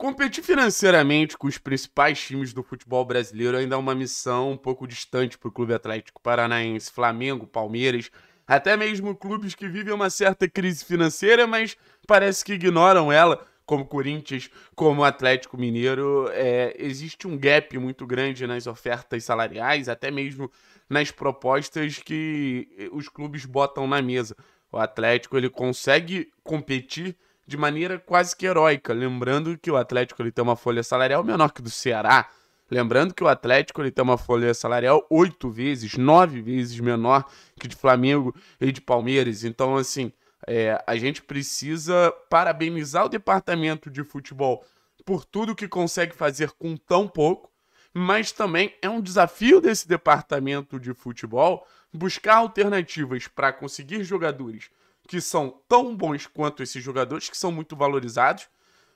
Competir financeiramente com os principais times do futebol brasileiro ainda é uma missão um pouco distante para o Clube Atlético Paranaense, Flamengo, Palmeiras, até mesmo clubes que vivem uma certa crise financeira, mas parece que ignoram ela, como Corinthians, como Atlético Mineiro. É, existe um gap muito grande nas ofertas salariais, até mesmo nas propostas que os clubes botam na mesa. O Atlético ele consegue competir de maneira quase que heróica. Lembrando que o Atlético ele tem uma folha salarial menor que do Ceará. Lembrando que o Atlético ele tem uma folha salarial oito vezes, nove vezes menor que de Flamengo e de Palmeiras. Então, assim, é, a gente precisa parabenizar o departamento de futebol por tudo que consegue fazer com tão pouco, mas também é um desafio desse departamento de futebol buscar alternativas para conseguir jogadores que são tão bons quanto esses jogadores, que são muito valorizados,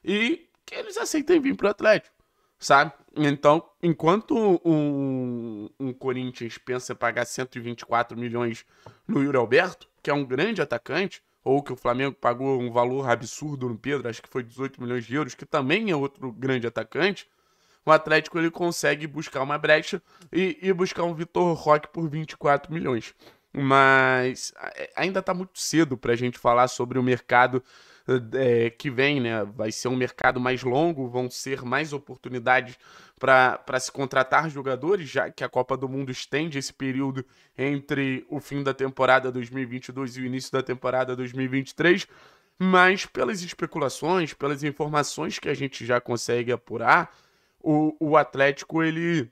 e que eles aceitem vir para o Atlético, sabe? Então, enquanto um, um Corinthians pensa em pagar 124 milhões no Yuri Alberto, que é um grande atacante, ou que o Flamengo pagou um valor absurdo no Pedro, acho que foi 18 milhões de euros, que também é outro grande atacante, o Atlético ele consegue buscar uma brecha e, e buscar um Vitor Roque por 24 milhões mas é, ainda está muito cedo para a gente falar sobre o mercado eh, é, que vem, né? Vai ser um mercado mais longo, vão ser mais oportunidades para se contratar jogadores, já que a Copa do Mundo estende esse período entre o fim da temporada 2022 e o início da temporada 2023. Mas pelas especulações, pelas informações que a gente já consegue apurar, o, o Atlético ele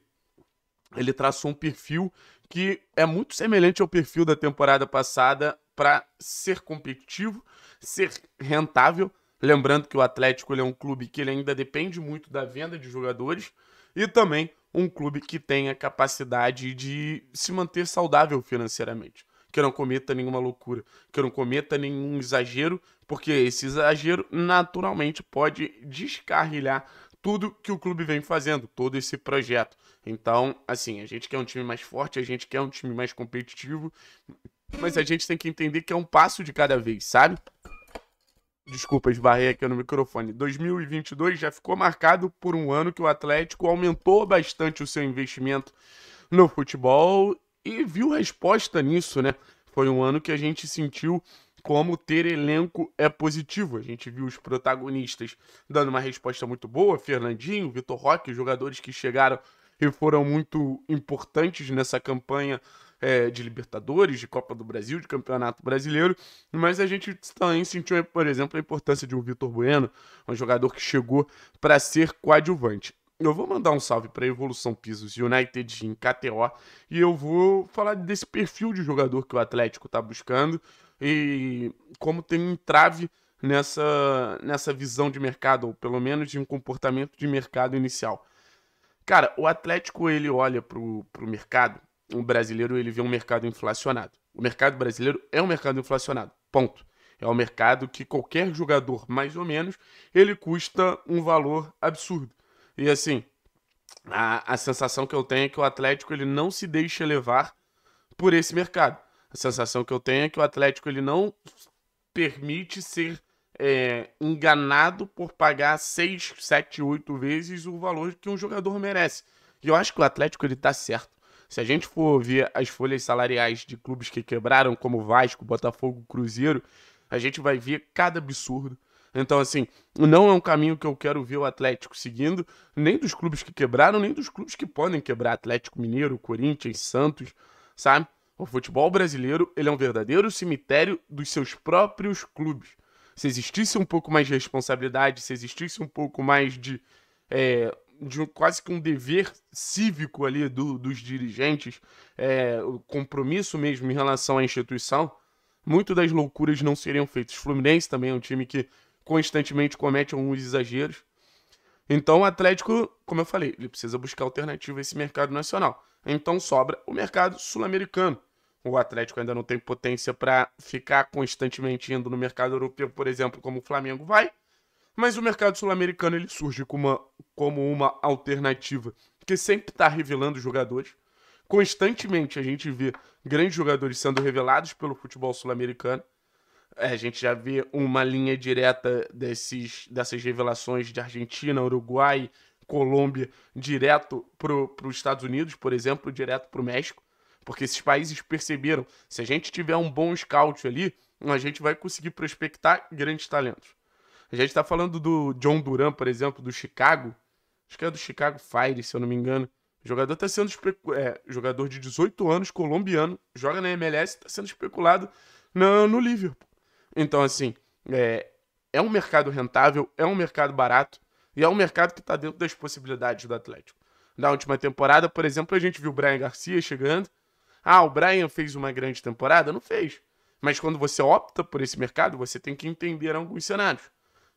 ele traçou um perfil que é muito semelhante ao perfil da temporada passada para ser competitivo, ser rentável. Lembrando que o Atlético é um clube que ainda depende muito da venda de jogadores e também um clube que tem a capacidade de se manter saudável financeiramente. Que não cometa nenhuma loucura, que não cometa nenhum exagero, porque esse exagero naturalmente pode descarrilhar tudo que o clube vem fazendo, todo esse projeto. Então, assim, a gente quer um time mais forte, a gente quer um time mais competitivo, mas a gente tem que entender que é um passo de cada vez, sabe? Desculpa, esbarrei aqui no microfone. 2022 já ficou marcado por um ano que o Atlético aumentou bastante o seu investimento no futebol e viu resposta nisso, né? Foi um ano que a gente sentiu como ter elenco é positivo. A gente viu os protagonistas dando uma resposta muito boa: Fernandinho, Vitor Roque, jogadores que chegaram e foram muito importantes nessa campanha é, de Libertadores, de Copa do Brasil, de Campeonato Brasileiro. Mas a gente também sentiu, por exemplo, a importância de um Vitor Bueno, um jogador que chegou para ser coadjuvante. Eu vou mandar um salve para Evolução Pisos United em KTO e eu vou falar desse perfil de jogador que o Atlético está buscando e como tem um trave nessa, nessa visão de mercado, ou pelo menos de um comportamento de mercado inicial. Cara, o Atlético ele olha para o mercado, o brasileiro ele vê um mercado inflacionado. O mercado brasileiro é um mercado inflacionado, ponto. É um mercado que qualquer jogador, mais ou menos, ele custa um valor absurdo. E assim, a, a sensação que eu tenho é que o Atlético ele não se deixa levar por esse mercado. A sensação que eu tenho é que o Atlético ele não permite ser é, enganado por pagar 6, 7, 8 vezes o valor que um jogador merece. E eu acho que o Atlético ele tá certo. Se a gente for ver as folhas salariais de clubes que quebraram, como Vasco, Botafogo, Cruzeiro, a gente vai ver cada absurdo. Então, assim, não é um caminho que eu quero ver o Atlético seguindo, nem dos clubes que quebraram, nem dos clubes que podem quebrar Atlético Mineiro, Corinthians, Santos, sabe? O futebol brasileiro ele é um verdadeiro cemitério dos seus próprios clubes. Se existisse um pouco mais de responsabilidade, se existisse um pouco mais de, é, de quase que um dever cívico ali do, dos dirigentes, é, o compromisso mesmo em relação à instituição, muito das loucuras não seriam feitas. O Fluminense também é um time que constantemente comete alguns exageros. Então o Atlético, como eu falei, ele precisa buscar alternativa a esse mercado nacional. Então sobra o mercado sul-americano. O Atlético ainda não tem potência para ficar constantemente indo no mercado europeu, por exemplo, como o Flamengo vai. Mas o mercado sul-americano ele surge como uma, como uma alternativa que sempre está revelando jogadores. Constantemente a gente vê grandes jogadores sendo revelados pelo futebol sul-americano. É, a gente já vê uma linha direta desses, dessas revelações de Argentina, Uruguai, Colômbia, direto para os Estados Unidos, por exemplo, direto para o México. Porque esses países perceberam, se a gente tiver um bom scout ali, a gente vai conseguir prospectar grandes talentos. A gente está falando do John Duran, por exemplo, do Chicago. Acho que é do Chicago Fire, se eu não me engano. O jogador está sendo é, jogador de 18 anos, colombiano, joga na MLS, está sendo especulado no, no Liverpool. Então, assim, é, é um mercado rentável, é um mercado barato e é um mercado que está dentro das possibilidades do Atlético. Na última temporada, por exemplo, a gente viu o Brian Garcia chegando, ah, o Brian fez uma grande temporada? Não fez. Mas quando você opta por esse mercado, você tem que entender alguns cenários,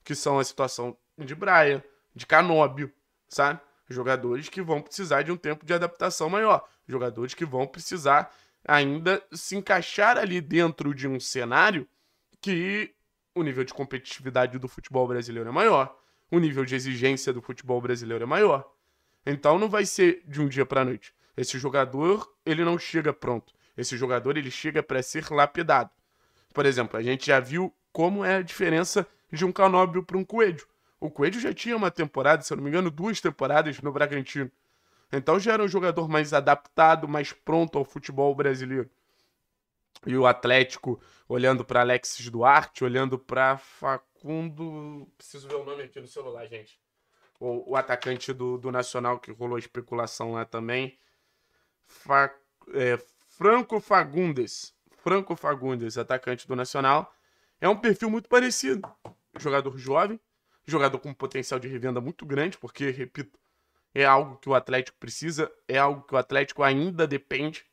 que são a situação de Brian, de Canóbio, sabe? Jogadores que vão precisar de um tempo de adaptação maior, jogadores que vão precisar ainda se encaixar ali dentro de um cenário que o nível de competitividade do futebol brasileiro é maior, o nível de exigência do futebol brasileiro é maior. Então não vai ser de um dia para noite. Esse jogador, ele não chega pronto. Esse jogador, ele chega para ser lapidado. Por exemplo, a gente já viu como é a diferença de um Canóbio para um Coelho. O Coelho já tinha uma temporada, se eu não me engano, duas temporadas no Bragantino. Então já era um jogador mais adaptado, mais pronto ao futebol brasileiro. E o Atlético olhando para Alexis Duarte, olhando para Facundo. Preciso ver o nome aqui no celular, gente. O, o atacante do, do Nacional que rolou especulação lá também. Fa é, Franco Fagundes. Franco Fagundes, atacante do Nacional. É um perfil muito parecido. Jogador jovem, jogador com potencial de revenda muito grande, porque, repito, é algo que o Atlético precisa, é algo que o Atlético ainda depende.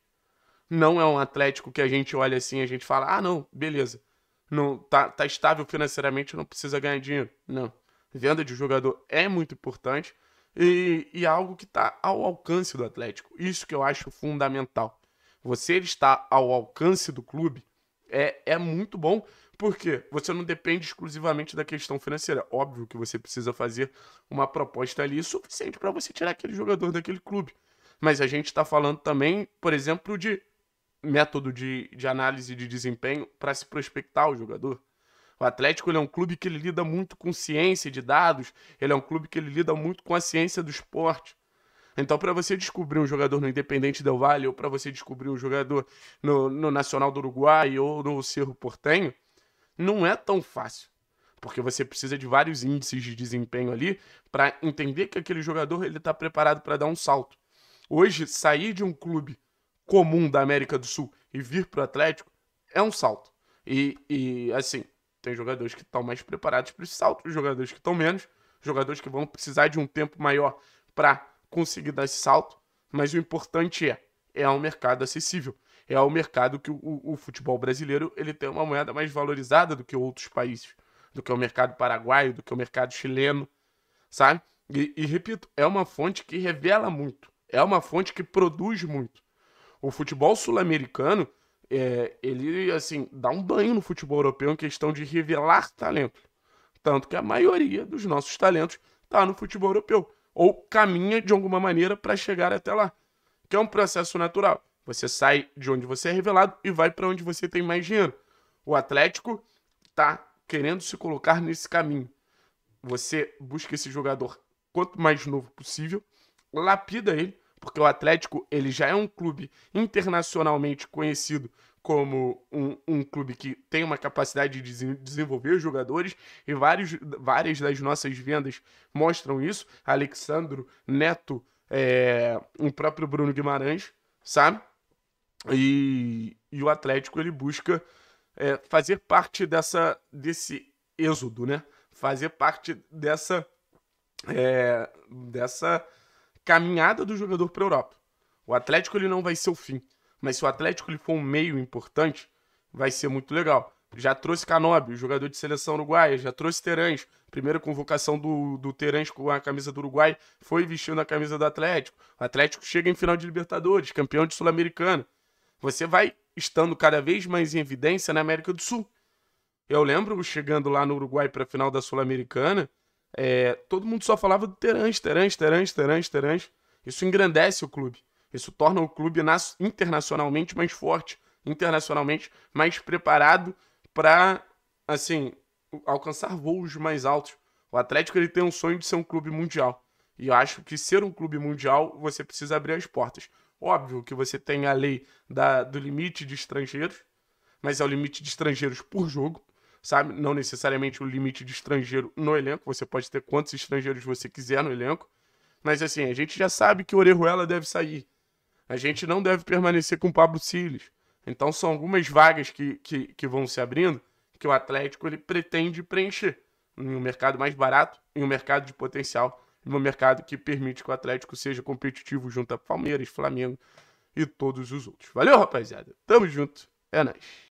Não é um Atlético que a gente olha assim e a gente fala: ah, não, beleza. Não, tá, tá estável financeiramente, não precisa ganhar dinheiro. Não. Venda de jogador é muito importante e, e algo que está ao alcance do Atlético. Isso que eu acho fundamental. Você estar ao alcance do clube é, é muito bom, porque você não depende exclusivamente da questão financeira. Óbvio que você precisa fazer uma proposta ali suficiente para você tirar aquele jogador daquele clube. Mas a gente está falando também, por exemplo, de método de, de análise de desempenho para se prospectar o jogador. O Atlético é um clube que ele lida muito com ciência de dados, ele é um clube que ele lida muito com a ciência do esporte. Então, para você descobrir um jogador no Independente Del Valle, ou para você descobrir um jogador no, no Nacional do Uruguai ou no Cerro Portenho, não é tão fácil. Porque você precisa de vários índices de desempenho ali para entender que aquele jogador ele está preparado para dar um salto. Hoje, sair de um clube comum da América do Sul e vir para o Atlético é um salto. E, e assim, tem jogadores que estão mais preparados para esse salto, jogadores que estão menos, jogadores que vão precisar de um tempo maior para conseguir dar esse salto. Mas o importante é, é um mercado acessível. É um mercado que o, o, o futebol brasileiro ele tem uma moeda mais valorizada do que outros países, do que o mercado paraguaio, do que o mercado chileno, sabe? E, e, repito, é uma fonte que revela muito, é uma fonte que produz muito. O futebol sul-americano é, ele, assim, dá um banho no futebol europeu em questão de revelar talento. Tanto que a maioria dos nossos talentos está no futebol europeu. Ou caminha de alguma maneira para chegar até lá. Que é um processo natural. Você sai de onde você é revelado e vai para onde você tem mais dinheiro. O Atlético tá querendo se colocar nesse caminho. Você busca esse jogador quanto mais novo possível, lapida ele porque o Atlético ele já é um clube internacionalmente conhecido como um, um clube que tem uma capacidade de desenvolver os jogadores e vários, várias das nossas vendas mostram isso. Alexandro, Neto, é, eh, o próprio Bruno Guimarães, sabe? E, e o Atlético ele busca é, fazer parte dessa desse êxodo, né? Fazer parte dessa é, dessa caminhada do jogador para a Europa. O Atlético ele não vai ser o fim, mas se o Atlético ele for um meio importante, vai ser muito legal. Já trouxe Canobi, jogador de seleção uruguaia, já trouxe Terãs, primeira convocação do, do Terãs com a camisa do Uruguai, foi vestindo a camisa do Atlético. O Atlético chega em final de Libertadores, campeão de Sul-Americana. Você vai estando cada vez mais em evidência na América do Sul. Eu lembro chegando lá no Uruguai para a final da Sul-Americana, é, todo mundo só falava do Terãs, Terãs, Terãs, Terãs, Terãs. Isso engrandece o clube. Isso torna o clube internacionalmente mais forte, internacionalmente mais preparado para, assim, alcançar voos mais altos. O Atlético ele tem um sonho de ser um clube mundial. E eu acho que ser um clube mundial, você precisa abrir as portas. Óbvio que você tem a lei da, do limite de estrangeiros, mas é o limite de estrangeiros por jogo sabe? Não necessariamente o limite de estrangeiro no elenco, você pode ter quantos estrangeiros você quiser no elenco. Mas assim, a gente já sabe que Orejuela deve sair. A gente não deve permanecer com o Pablo Siles. Então são algumas vagas que, que, que vão se abrindo que o Atlético ele pretende preencher em um mercado mais barato, em um mercado de potencial, em um mercado que permite que o Atlético seja competitivo junto a Palmeiras, Flamengo e todos os outros. Valeu, rapaziada. Tamo junto. É nóis.